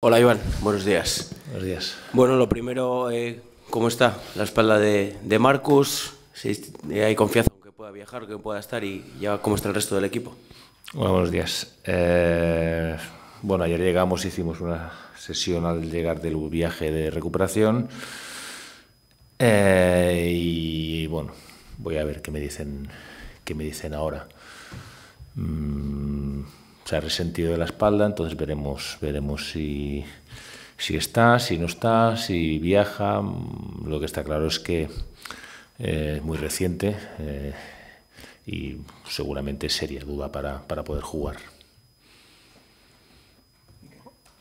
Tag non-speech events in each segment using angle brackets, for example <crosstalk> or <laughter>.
Hola Iván, buenos días. Buenos días. Bueno, lo primero, eh, ¿cómo está la espalda de, de Marcus? Si eh, hay confianza en que pueda viajar, que pueda estar y ya cómo está el resto del equipo. buenos días. Eh, bueno, ayer llegamos, hicimos una sesión al llegar del viaje de recuperación y bueno, voy a ver qué me dicen, qué me dicen ahora. Mm, se ha resentido de la espalda, entonces veremos, veremos si, si está, si no está, si viaja. Mm, lo que está claro es que eh, es muy reciente eh, y seguramente sería duda para, poder jugar.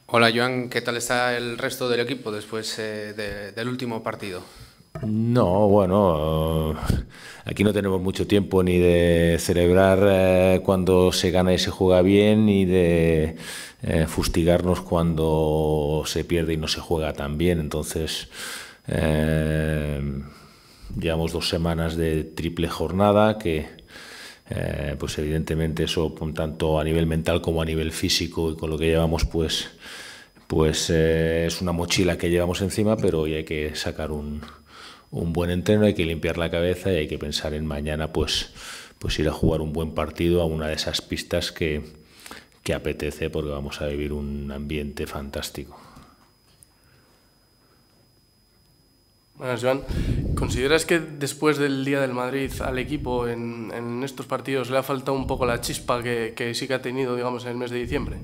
Hola Joan, ¿qué tal está el resto del equipo después eh, del último partido? No, bueno, Aquí no tenemos mucho tiempo ni de celebrar eh, cuando se gana y se juega bien, ni de eh, fustigarnos cuando se pierde y no se juega tan bien. Entonces, eh, llevamos dos semanas de triple jornada que... pues evidentemente eso tanto a nivel mental como a nivel físico y con lo que llevamos pues pues es una mochila que llevamos encima, pero hoy hay que sacar un, un buen entreno, hay que limpiar la cabeza y hay que pensar en mañana, pues, pues ir a jugar un buen partido a una de esas pistas que, que apetece porque vamos a vivir un ambiente fantástico. Buenas, Joan. ¿Consideras que después del Día del Madrid al equipo en, estos partidos le ha faltado un poco la chispa que, que sí que ha tenido digamos, en el mes de diciembre?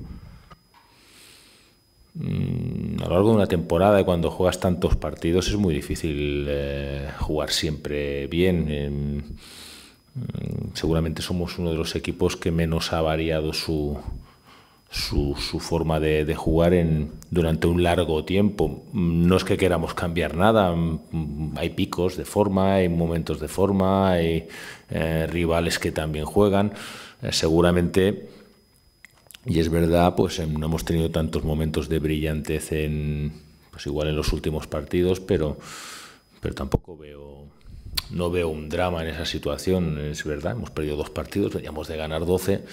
a lo largo de una temporada y cuando juegas tantos partidos es muy difícil eh, jugar siempre bien. Em, mm, seguramente somos uno de los equipos que menos ha variado su, forma de, jugar durante un largo tiempo. Mm, no es que queramos cambiar nada, mm, hay picos de forma, hay momentos de forma, hay eh, rivales que también juegan. Eh, seguramente y es verdad, pues em, no hemos tenido tantos momentos de brillantez en, pues igual en los últimos partidos, pero, pero tampoco veo, no veo un drama en esa situación. Es verdad, hemos perdido dos partidos, deberíamos de ganar 12,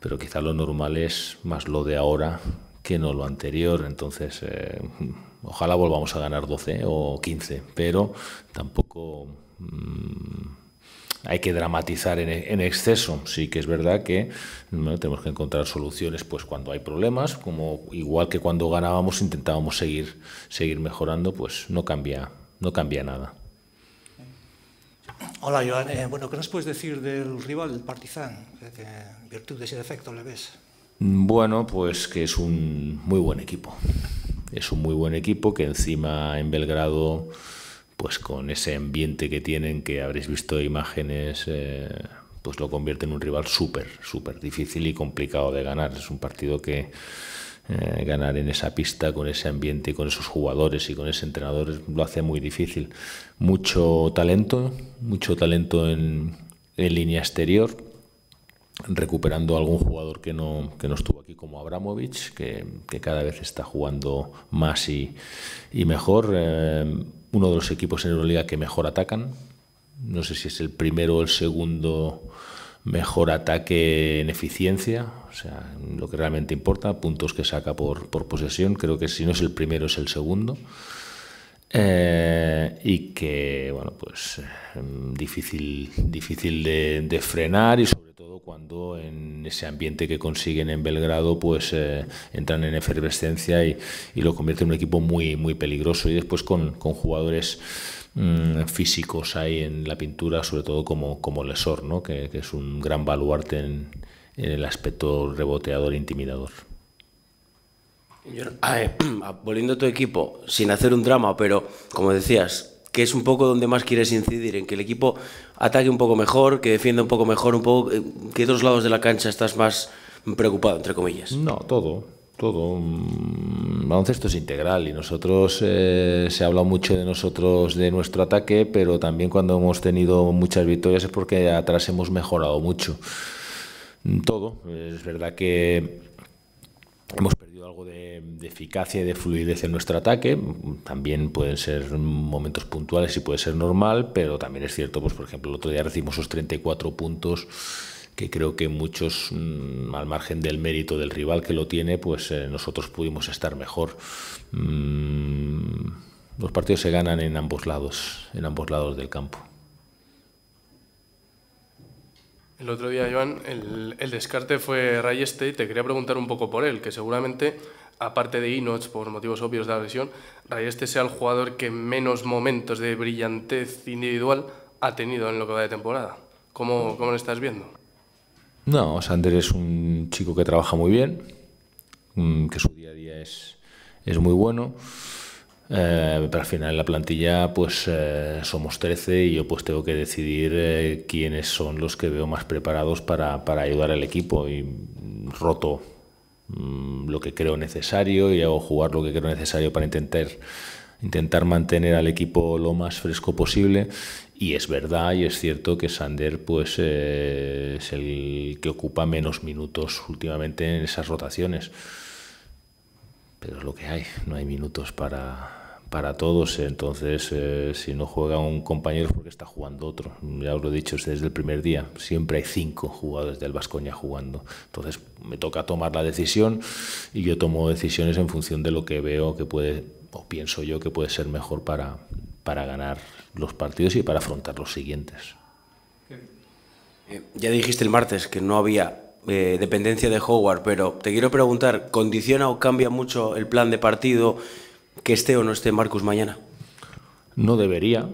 pero quizá lo normal es más lo de ahora que no lo anterior. Entonces, eh, ojalá volvamos a ganar 12 o 15, pero tampoco mm, hay que dramatizar en, exceso. Sí que es verdad que tenemos que encontrar soluciones pues cuando hay problemas, como igual que cuando ganábamos intentábamos seguir, seguir mejorando, pues no cambia, no cambia nada. Hola, Joan. Eh, bueno, ¿qué nos puedes decir del rival, del Partizan? Eh, ¿Qué virtudes y defecto le ves? Mm, bueno, pues que es un muy buen equipo. Es un muy buen equipo que encima en Belgrado pues con ese ambiente que tienen, que habréis visto imágenes, eh, pues lo convierte en un rival súper, súper difícil y complicado de ganar. Es un partido que eh, ganar en esa pista, con ese ambiente, con esos jugadores y con ese entrenador lo hace muy difícil. Mucho talento, mucho talento en, línea exterior, recuperando a algún jugador que no, no estuvo aquí, como Abramovich, que, cada vez está jugando más y, mejor. Eh, uno de los equipos en Euroliga que mejor atacan. No sé si es el primero o el segundo mejor ataque en eficiencia, o sea, lo que realmente importa, puntos que saca por, posesión, creo que si no es el primero es el segundo. Eh, y que, bueno, pues eh, difícil, difícil de, de frenar y todo cuando en ese ambiente que consiguen en Belgrado, pues eh, entran en efervescencia y, lo convierte en un equipo muy, muy peligroso. Y después con, jugadores mm, físicos ahí en la pintura, sobre todo como, como Lesor, ¿no? que, es un gran baluarte en, el aspecto reboteador e intimidador. <clears throat> volviendo a tu equipo, sin hacer un drama, pero como decías, que es un poco donde más quieres incidir, en que el equipo ataque un poco mejor, que defienda un poco mejor, un poco eh, que otros lados de la cancha estás más preocupado, entre comillas. No, todo, todo. Esto mm, baloncesto es integral y nosotros eh, se habla mucho de nosotros, de nuestro ataque, pero también cuando hemos tenido muchas victorias es porque atrás hemos mejorado mucho. Mm, todo. Es verdad que hemos algo de, eficacia y de fluidez en nuestro ataque. También pueden ser momentos puntuales y puede ser normal, pero también es cierto, pues por ejemplo, el otro día recibimos esos 34 puntos que creo que muchos, mm, al margen del mérito del rival que lo tiene, pues eh, nosotros pudimos estar mejor. Mm, los partidos se ganan en ambos lados, en ambos lados del campo. El otro día, Joan, el, descarte fue Rayeste y te quería preguntar un poco por él, que seguramente, aparte de inots por motivos obvios de la lesión, Rayeste sea el jugador que menos momentos de brillantez individual ha tenido en lo que va de temporada. ¿Cómo, cómo lo estás viendo? No, Sander es un chico que trabaja muy bien, mm, que su día a día es, es muy bueno. Para eh, pero final la plantilla pues eh, somos 13 y yo pues tengo que decidir eh, quiénes son los que veo más preparados para, ayudar al equipo y mm, roto mm, lo que creo necesario y hago jugar lo que creo necesario para intentar intentar mantener al equipo lo más fresco posible y es verdad y es cierto que Sander pues es el que ocupa menos minutos últimamente en esas rotaciones pero es lo que hay, no hay minutos para, para todos, entonces eh, si no juega un compañero es porque está jugando otro, ya os lo he dicho desde el primer día, siempre hay cinco jugadores del Vascoña jugando, entonces me toca tomar la decisión y yo tomo decisiones en función de lo que veo que puede, o pienso yo que puede ser mejor para, para ganar los partidos y para afrontar los siguientes. Eh, ya dijiste el martes que no había eh, dependencia de Howard, pero te quiero preguntar, ¿condiciona o cambia mucho el plan de partido que esté o no esté Marcus mañana? No debería,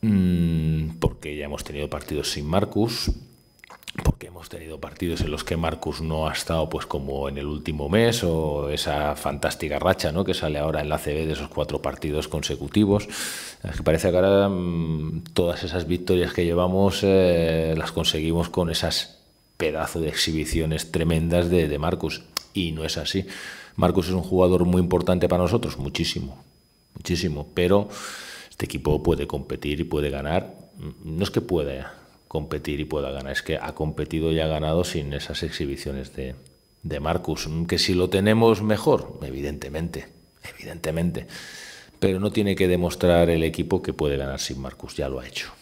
mm, porque ya hemos tenido partidos sin Marcus, porque hemos tenido partidos en los que Marcus no ha estado pues como en el último mes o esa fantástica racha ¿no? que sale ahora en la CB de esos cuatro partidos consecutivos que parece que ahora mm, todas esas victorias que llevamos eh, las conseguimos con esas pedazo de exhibiciones tremendas de, de Marcus. Y no es así. Marcus es un jugador muy importante para nosotros, muchísimo, muchísimo. Pero este equipo puede competir y puede ganar. Mm, no es que pueda competir y pueda ganar, es que ha competido y ha ganado sin esas exhibiciones de, de Marcus. Mm, que si lo tenemos mejor, evidentemente, evidentemente. Pero no tiene que demostrar el equipo que puede ganar sin Marcus, ya lo ha hecho.